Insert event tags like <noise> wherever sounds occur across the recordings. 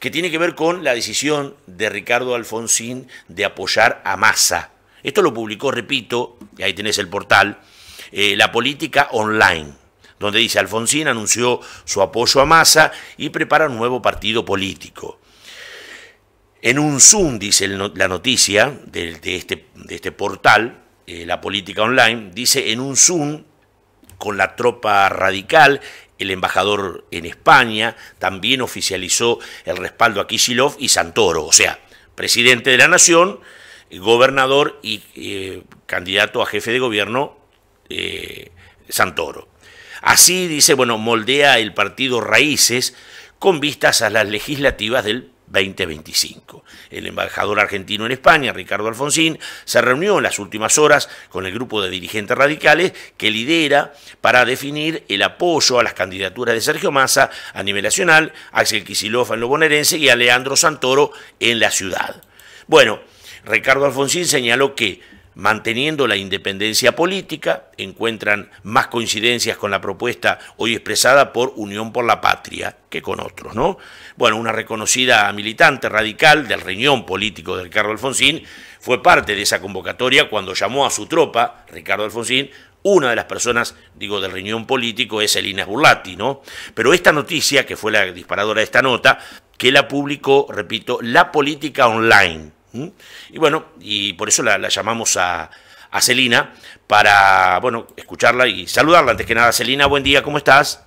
que tiene que ver con la decisión de Ricardo Alfonsín de apoyar a Massa. Esto lo publicó, repito, y ahí tenés el portal, eh, La Política Online, donde dice Alfonsín anunció su apoyo a Massa y prepara un nuevo partido político. En un Zoom, dice la noticia de, este, este, portal, eh, La Política Online, dice en un Zoom con la tropa radical el embajador en España también oficializó el respaldo a Kishilov y Santoro, o sea, presidente de la nación, gobernador y eh, candidato a jefe de gobierno eh, Santoro. Así dice, bueno, moldea el partido Raíces con vistas a las legislativas del 2025. El embajador argentino en España, Ricardo Alfonsín, se reunió en las últimas horas con el grupo de dirigentes radicales que lidera para definir el apoyo a las candidaturas de Sergio Massa a nivel nacional, Axel Kicillof en lo bonaerense y a Leandro Santoro en la ciudad. Bueno, Ricardo Alfonsín señaló que manteniendo la independencia política, encuentran más coincidencias con la propuesta hoy expresada por Unión por la Patria que con otros, ¿no? Bueno, una reconocida militante radical del riñón político de Ricardo Alfonsín fue parte de esa convocatoria cuando llamó a su tropa, Ricardo Alfonsín, una de las personas, digo, del riñón político es Elina Burlati, ¿no? Pero esta noticia, que fue la disparadora de esta nota, que la publicó, repito, La Política Online, y bueno, y por eso la, llamamos a, Celina para, bueno, escucharla y saludarla. Antes que nada, Celina, buen día, ¿cómo estás?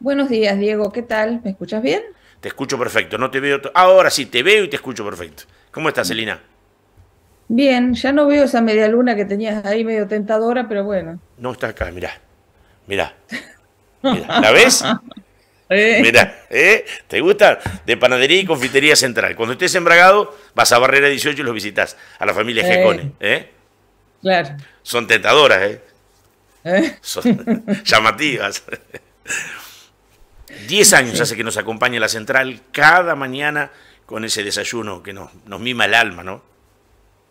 Buenos días, Diego, ¿qué tal? ¿Me escuchas bien? Te escucho perfecto, no te veo. Ahora sí, te veo y te escucho perfecto. ¿Cómo estás, Celina? Bien, ya no veo esa media luna que tenías ahí medio tentadora, pero bueno. No está acá, mira Mirá. <laughs> mirá. ¿La ves? <laughs> Eh. Mira, eh, ¿te gusta? De panadería y confitería central. Cuando estés embragado, vas a Barrera 18 y los visitas a la familia eh. Gecone. Claro. Son tentadoras, ¿eh? Son <laughs> llamativas. Diez años hace que nos acompaña la central cada mañana con ese desayuno que nos, nos mima el alma, ¿no?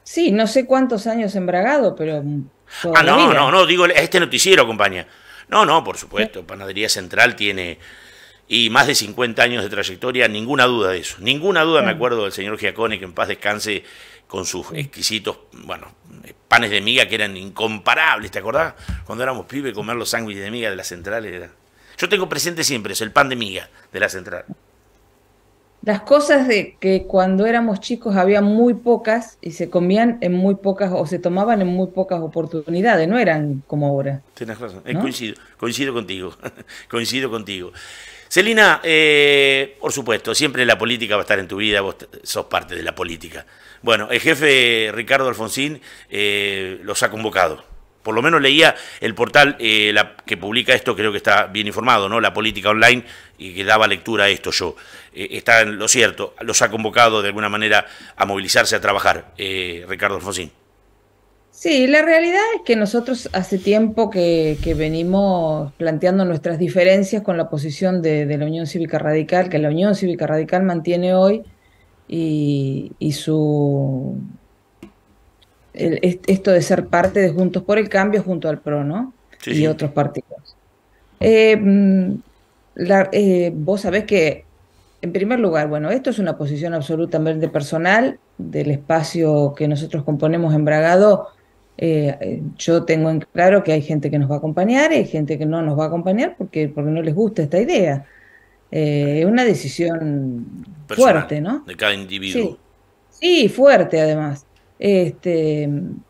Sí, no sé cuántos años embragado, pero. Mm, ah, no, no, no, digo, este noticiero acompaña. No, no, por supuesto, Panadería Central tiene y más de 50 años de trayectoria, ninguna duda de eso. Ninguna duda me acuerdo del señor Giacone, que en paz descanse con sus exquisitos, bueno, panes de miga que eran incomparables, ¿te acordás? Cuando éramos pibes, comer los sándwiches de miga de la central Era... Yo tengo presente siempre eso, el pan de miga de la central. Las cosas de que cuando éramos chicos había muy pocas y se comían en muy pocas o se tomaban en muy pocas oportunidades, no eran como ahora. Tienes razón, eh, coincido, coincido contigo, <laughs> coincido contigo. Celina, eh, por supuesto, siempre la política va a estar en tu vida, vos sos parte de la política. Bueno, el jefe Ricardo Alfonsín eh, los ha convocado. Por lo menos leía el portal eh, que publica esto, creo que está bien informado, ¿no? La política online y que daba lectura a esto yo. está en lo cierto, los ha convocado de alguna manera a movilizarse, a trabajar, Ricardo Alfonsín. Sí, la realidad es que nosotros hace tiempo que, venimos planteando nuestras diferencias con la posición de, la Unión Cívica Radical, que la Unión Cívica Radical mantiene hoy y, su esto de ser parte de Juntos por el Cambio junto al PRO, ¿no? y otros partidos. Eh, mm, eh, vos sabés que, en primer lugar, bueno, esto es una posición absolutamente personal del espacio que nosotros componemos en Bragado eh, eh, yo tengo en claro que hay gente que nos va a acompañar y hay gente que no nos va a acompañar porque, porque no les gusta esta idea. Eh, es una decisión fuerte, ¿no? De cada individuo. Sí, fuerte además. Este,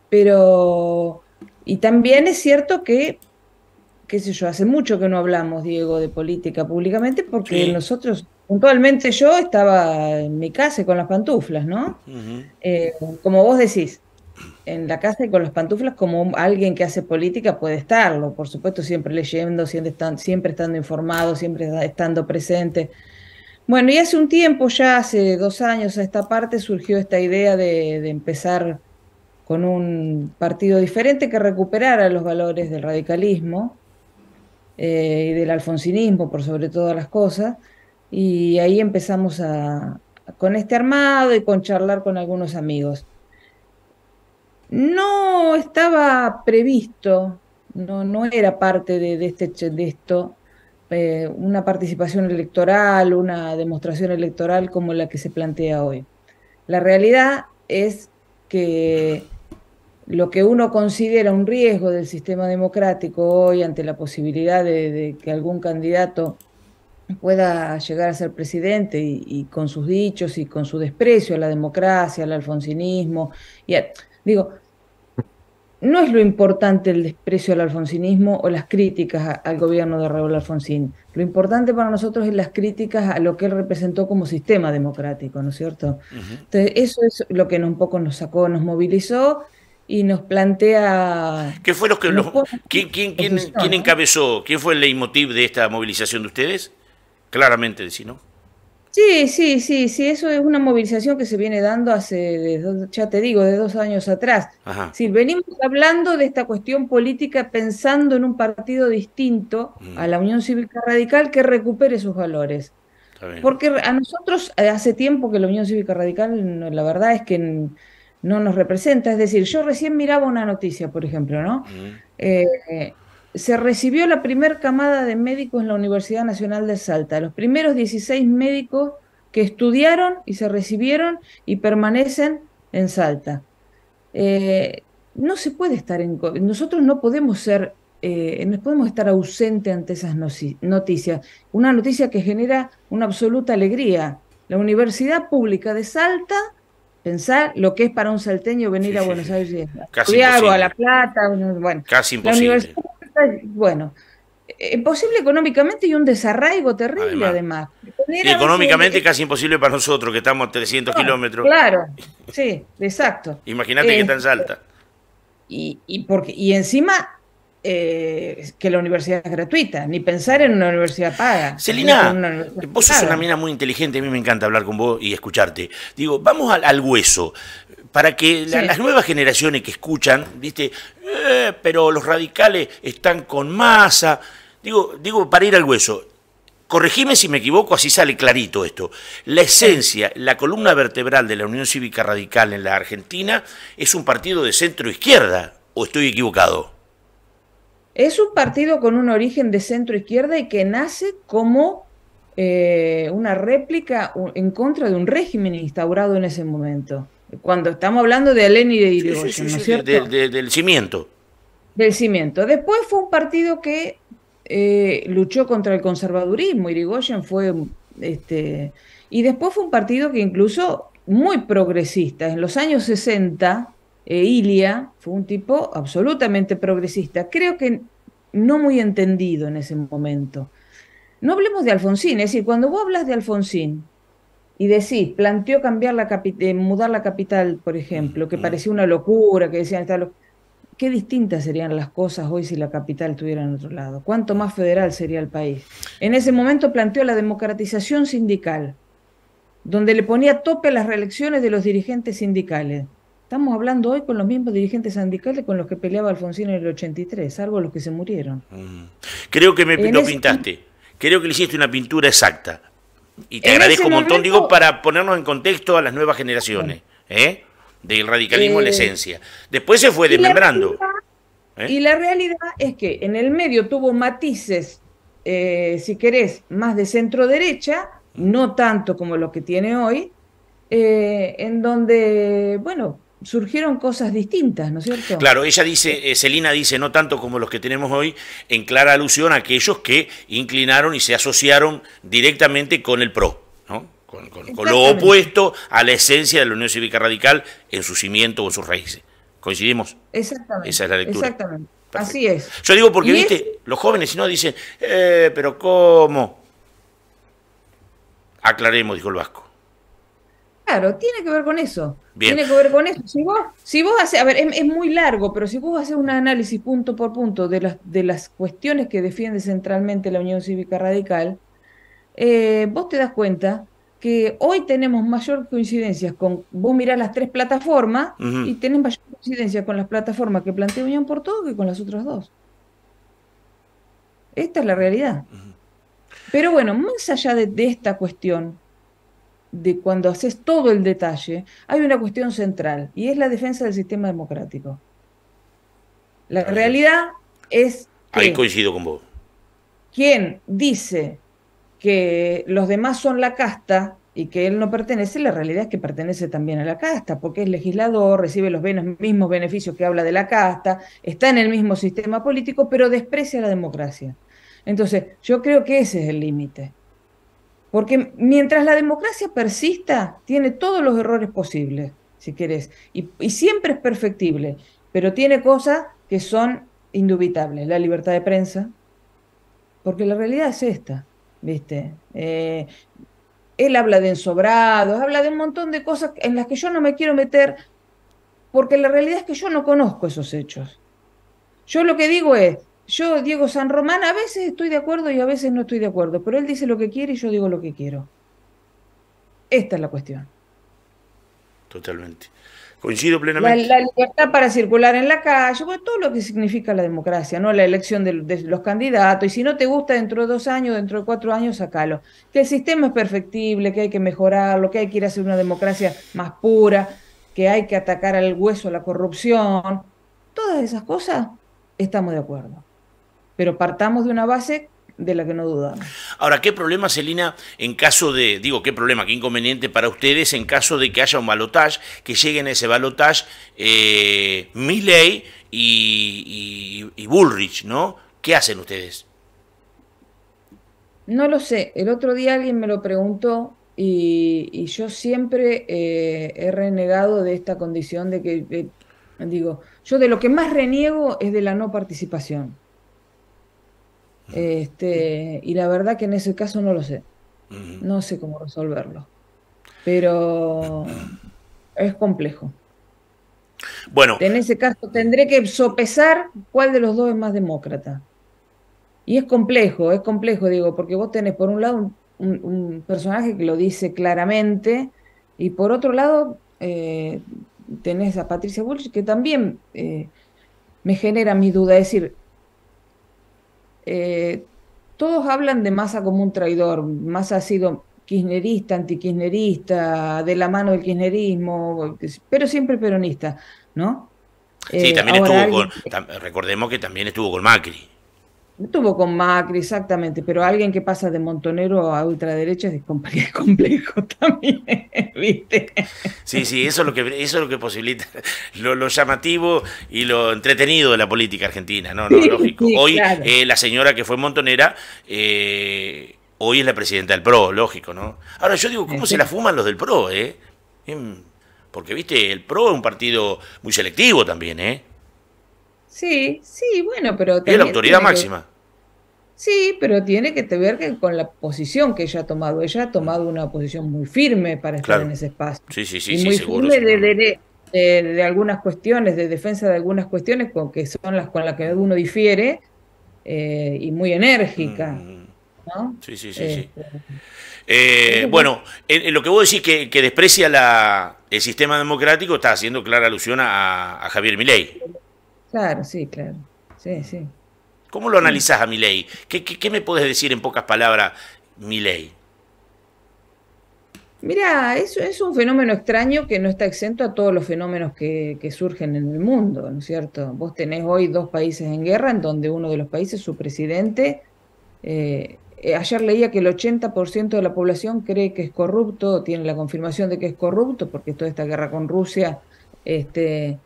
pero, y también es cierto que, qué sé yo, hace mucho que no hablamos, Diego, de política públicamente, porque nosotros, puntualmente yo estaba en mi casa con las pantuflas, ¿no? como vos decís, en la casa y con las pantuflas como alguien que hace política puede estarlo, por supuesto, siempre leyendo, siempre, estando informado, siempre estando presente. Bueno, y hace un tiempo, ya hace dos años a esta parte, surgió esta idea de, empezar con un partido diferente que recuperara los valores del radicalismo eh, y del alfonsinismo, por sobre todas las cosas, y ahí empezamos a, con este armado y con charlar con algunos amigos. No estaba previsto, no, no era parte de, este, de esto, eh, una participación electoral, una demostración electoral como la que se plantea hoy. La realidad es que lo que uno considera un riesgo del sistema democrático hoy ante la posibilidad de, que algún candidato pueda llegar a ser presidente y, con sus dichos y con su desprecio a la democracia, al alfonsinismo. Y digo, no es lo importante el desprecio al alfonsinismo o las críticas al gobierno de Raúl Alfonsín. Lo importante para nosotros es las críticas a lo que él representó como sistema democrático, ¿no es cierto? Entonces, eso es lo que un poco nos sacó, nos movilizó y nos plantea... ¿Qué fue que... quién, encabezó? ¿Quién fue el leitmotiv de esta movilización de ustedes? Claramente, si no. Sí, sí, sí, sí, eso es una movilización que se viene dando hace, ya te digo, de dos años atrás. Si venimos hablando de esta cuestión política pensando en un partido distinto a la Unión Cívica Radical que recupere sus valores. Porque a nosotros eh, hace tiempo que la Unión Cívica Radical, la verdad es que no nos representa. Es decir, yo recién miraba una noticia, por ejemplo, ¿no? se recibió la primera camada de médicos en la Universidad Nacional de Salta, los primeros 16 médicos que estudiaron y se recibieron y permanecen en Salta. Eh, no se puede estar en... Nosotros no podemos ser, eh, no podemos estar ausente ante esas noticias. Una noticia que genera una absoluta alegría. La Universidad Pública de Salta, pensar lo que es para un salteño venir a Buenos Aires, casi a La Plata, bueno. Casi imposible bueno, eh, imposible económicamente y un desarraigo terrible además. Y económicamente casi imposible para nosotros que estamos a 300 ah, kilómetros. Claro, sí, exacto. Imagínate que que eh, tan salta. Y, y, y encima eh, que la universidad es gratuita, ni pensar en una universidad paga. Celina, vos sos una mina muy inteligente, a mí me encanta hablar con vos y escucharte. Digo, vamos al hueso para que las nuevas generaciones que escuchan, viste, eh, pero los radicales están con masa. Digo, digo, para ir al hueso, corregime si me equivoco, así sale clarito esto. La esencia, la columna vertebral de la Unión Cívica Radical en la Argentina es un partido de centro izquierda, o estoy equivocado. Es un partido con un origen de centro izquierda y que nace como eh, una réplica en contra de un régimen instaurado en ese momento cuando estamos hablando de y de Irigoyen, ¿no es cierto? De, del cimiento. Del cimiento. Después fue un partido que eh, luchó contra el conservadurismo, Irigoyen fue... Este, y después fue un partido que incluso muy progresista. En los años 60, eh, Ilia fue un tipo absolutamente progresista. Creo que no muy entendido en ese momento. No hablemos de Alfonsín, es decir, cuando vos hablas de Alfonsín, y decir, planteó cambiar la capital, eh, mudar la capital, por ejemplo, que parecía una locura, que decían, qué distintas serían las cosas hoy si la capital estuviera en otro lado, cuánto más federal sería el país. En ese momento planteó la democratización sindical, donde le ponía tope a las reelecciones de los dirigentes sindicales. Estamos hablando hoy con los mismos dirigentes sindicales con los que peleaba Alfonsín en el 83, salvo los que se murieron. Creo que me pintaste. Creo que le hiciste una pintura exacta. Y te agradezco un montón, digo, para ponernos en contexto a las nuevas generaciones, ¿eh? del radicalismo en la eh, esencia. Después se fue desmembrando. ¿eh? Y la realidad es que en el medio tuvo matices, si querés, más de centro derecha, no tanto como lo que tiene hoy, en donde, bueno, surgieron cosas distintas, ¿no es cierto? Claro, ella dice, eh, Celina dice, no tanto como los que tenemos hoy, en clara alusión a aquellos que inclinaron y se asociaron directamente con el PRO, ¿no? con, lo opuesto a la esencia de la Unión Cívica Radical en su cimiento o en sus raíces. ¿Coincidimos? Exactamente. Esa es la lectura. Exactamente. Así es. Yo digo porque, viste, los jóvenes si no dicen, eh, pero ¿cómo? Aclaremos, dijo el Vasco. Claro, tiene que ver con eso. Tiene que ver con eso. Si vos, a ver, es, muy largo, pero si vos haces un análisis punto por punto de las, de las cuestiones que defiende centralmente la Unión Cívica Radical, eh, vos te das cuenta que hoy tenemos mayor coincidencia con, vos mirás las tres plataformas y tenés mayor coincidencia con las plataformas que plantea Unión por Todo que con las otras dos. Esta es la realidad. Pero bueno, más allá de esta cuestión, de cuando haces todo el detalle, hay una cuestión central y es la defensa del sistema democrático. La realidad es... Ahí coincido con vos. Quien dice que los demás son la casta y que él no pertenece, la realidad es que pertenece también a la casta, porque es legislador, recibe los mismos beneficios que habla de la casta, está en el mismo sistema político, pero desprecia la democracia. Entonces, yo creo que ese es el límite. Porque mientras la democracia persista, tiene todos los errores posibles, si querés, y, siempre es perfectible, pero tiene cosas que son indubitables. La libertad de prensa, porque la realidad es esta, ¿viste? Eh, él habla de ensobrados, habla de un montón de cosas en las que yo no me quiero meter, porque la realidad es que yo no conozco esos hechos. Yo lo que digo es, yo, Diego San Román, a veces estoy de acuerdo y a veces no estoy de acuerdo, pero él dice lo que quiere y yo digo lo que quiero. Esta es la cuestión. Totalmente. Coincido plenamente. La, libertad para circular en la calle, todo lo que significa la democracia, ¿no? La elección de, de, los candidatos, y si no te gusta dentro de dos años, dentro de cuatro años, sacalo. Que el sistema es perfectible, que hay que mejorarlo, que hay que ir a hacer una democracia más pura, que hay que atacar al hueso, la corrupción. Todas esas cosas estamos de acuerdo pero partamos de una base de la que no dudamos. Ahora, ¿qué problema, Selina, en caso de, digo, qué problema, qué inconveniente para ustedes en caso de que haya un balotaje, que lleguen a ese balotaje eh, Milley y, Bullrich, ¿no? ¿Qué hacen ustedes? No lo sé, el otro día alguien me lo preguntó y, yo siempre eh, he renegado de esta condición de que, digo, yo de lo que más reniego es de la no participación. Este, y la verdad que en ese caso no lo sé. No sé cómo resolverlo. Pero es complejo. Bueno. En ese caso tendré que sopesar cuál de los dos es más demócrata. Y es complejo, es complejo, digo, porque vos tenés por un lado un, personaje que lo dice claramente y por otro lado eh, tenés a Patricia Bullrich que también eh, me genera mi duda. Es decir, eh, todos hablan de Massa como un traidor. Massa ha sido kirchnerista, antikirchnerista, de la mano del kirchnerismo, pero siempre peronista, ¿no? Sí, eh, también estuvo con, recordemos que también estuvo con Macri estuvo con Macri, exactamente, pero alguien que pasa de montonero a ultraderecha es complejo <laughs> también, ¿viste? Sí, sí, eso es lo que, eso es lo que posibilita lo, llamativo y lo entretenido de la política argentina, ¿no? lógico. hoy eh, la señora que fue montonera... Eh, hoy es la presidenta del PRO, lógico, ¿no? Ahora yo digo, ¿cómo se la fuman los del PRO, eh? Em, porque, viste, el PRO es un partido muy selectivo también, ¿eh? Sí, sí, bueno, pero... tiene la autoridad máxima. Sí, pero tiene que ver que con la posición que ella ha tomado. Ella ha tomado una posición muy firme para estar en ese espacio. Sí, sí, sí, muy de, algunas cuestiones, de defensa de algunas cuestiones con que son las con las que uno difiere eh, y muy enérgica. Mm. Sí, sí, sí. Este. Eh, bueno, en lo que vos decís que, desprecia la, el sistema democrático está haciendo clara alusión a, a Javier Milei. Claro, sí, claro. Sí, sí. ¿Cómo lo analizás a Milei? ¿Qué, qué, me puedes decir en pocas palabras, Milei? Mira, es, es un fenómeno extraño que no está exento a todos los fenómenos que, que, surgen en el mundo, ¿no es cierto? Vos tenés hoy dos países en guerra, en donde uno de los países, su presidente, eh, eh, ayer leía que el 80% de la población cree que es corrupto, tiene la confirmación de que es corrupto, porque toda esta guerra con Rusia este,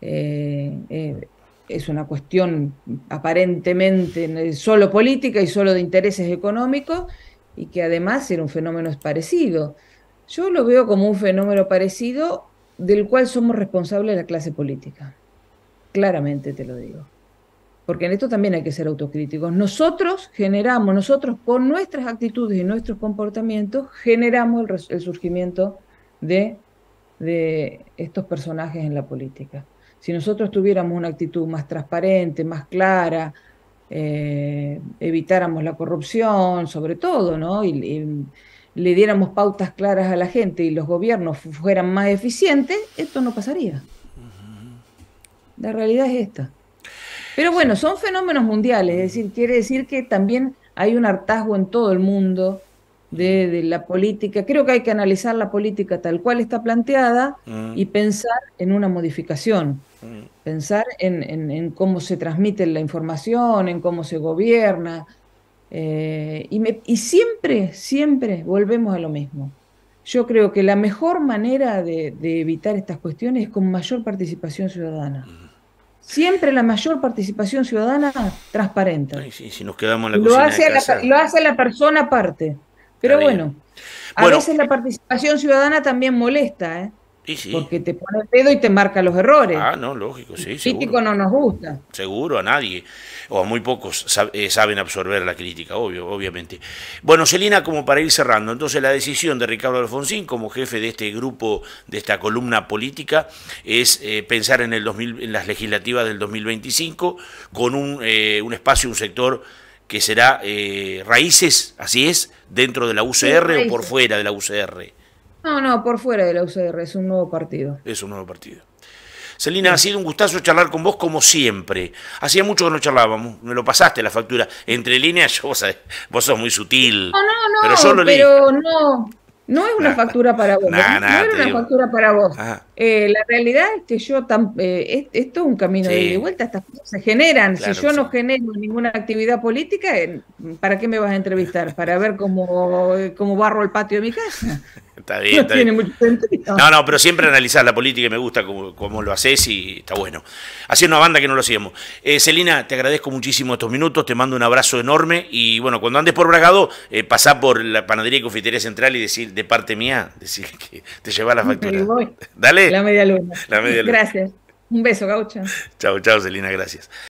eh, eh, es una cuestión aparentemente solo política y solo de intereses económicos, y que además era un fenómeno parecido. Yo lo veo como un fenómeno parecido del cual somos responsables la clase política. Claramente te lo digo. Porque en esto también hay que ser autocríticos. Nosotros generamos, nosotros por nuestras actitudes y nuestros comportamientos, generamos el, surgimiento de estos personajes en la política. Si nosotros tuviéramos una actitud más transparente, más clara, eh, evitáramos la corrupción, sobre todo, ¿no? Y, le diéramos pautas claras a la gente y los gobiernos fueran más eficientes, esto no pasaría. La realidad es esta. Pero bueno, son fenómenos mundiales, es decir, quiere decir que también hay un hartazgo en todo el mundo de la política. Creo que hay que analizar la política tal cual está planteada mm. y pensar en una modificación Mm. Pensar en, cómo se transmite la información, en cómo se gobierna. Eh, y, y, siempre, siempre volvemos a lo mismo. Yo creo que la mejor manera de, evitar estas cuestiones es con mayor participación ciudadana. Mm. Siempre la mayor participación ciudadana transparente. si nos quedamos lo, hace La, persona aparte. Pero bueno, a veces la participación ciudadana también molesta, ¿eh? Porque te pone el dedo y te marca los errores. Ah, no, lógico, sí. El crítico no nos gusta. Seguro, a nadie, o a muy pocos eh, saben absorber la crítica, obvio, obviamente. Bueno, Celina, como para ir cerrando, entonces la decisión de Ricardo Alfonsín como jefe de este grupo, de esta columna política, es eh, pensar en, el 2000, en las legislativas del 2025 con un, eh, un espacio, un sector que será raíces, así es, dentro de la UCR o por fuera de la UCR. No, no, por fuera de la UCR, es un nuevo partido. Es un nuevo partido. Celina, ha sido un gustazo charlar con vos como siempre. Hacía mucho que no charlábamos, me lo pasaste la factura. Entre líneas, <laughs> yo, vos, sos muy sutil. No, no, no, pero, no, no es una factura para vos. ¿eh? no era una factura para vos. Ah. Eh, la realidad es que yo, tampoco. esto eh, es, un camino de vuelta, estas cosas se generan. si yo no genero ninguna actividad política, ¿para qué me vas a entrevistar? ¿Para ver cómo, cómo barro el patio de mi casa? Está bien, No, tiene mucho sentido. no, no, pero siempre analizás la política y me gusta cómo, lo haces y está bueno. Haciendo una banda que no lo hacíamos. Eh, Celina, te agradezco muchísimo estos minutos, te mando un abrazo enorme y bueno, cuando andes por Bragado, eh, pasá por la panadería y confitería central y decir de parte mía, decir que te lleva la factura. Dale. La media luna. Gracias. Un beso, gaucha. Chao, chao, Celina, gracias.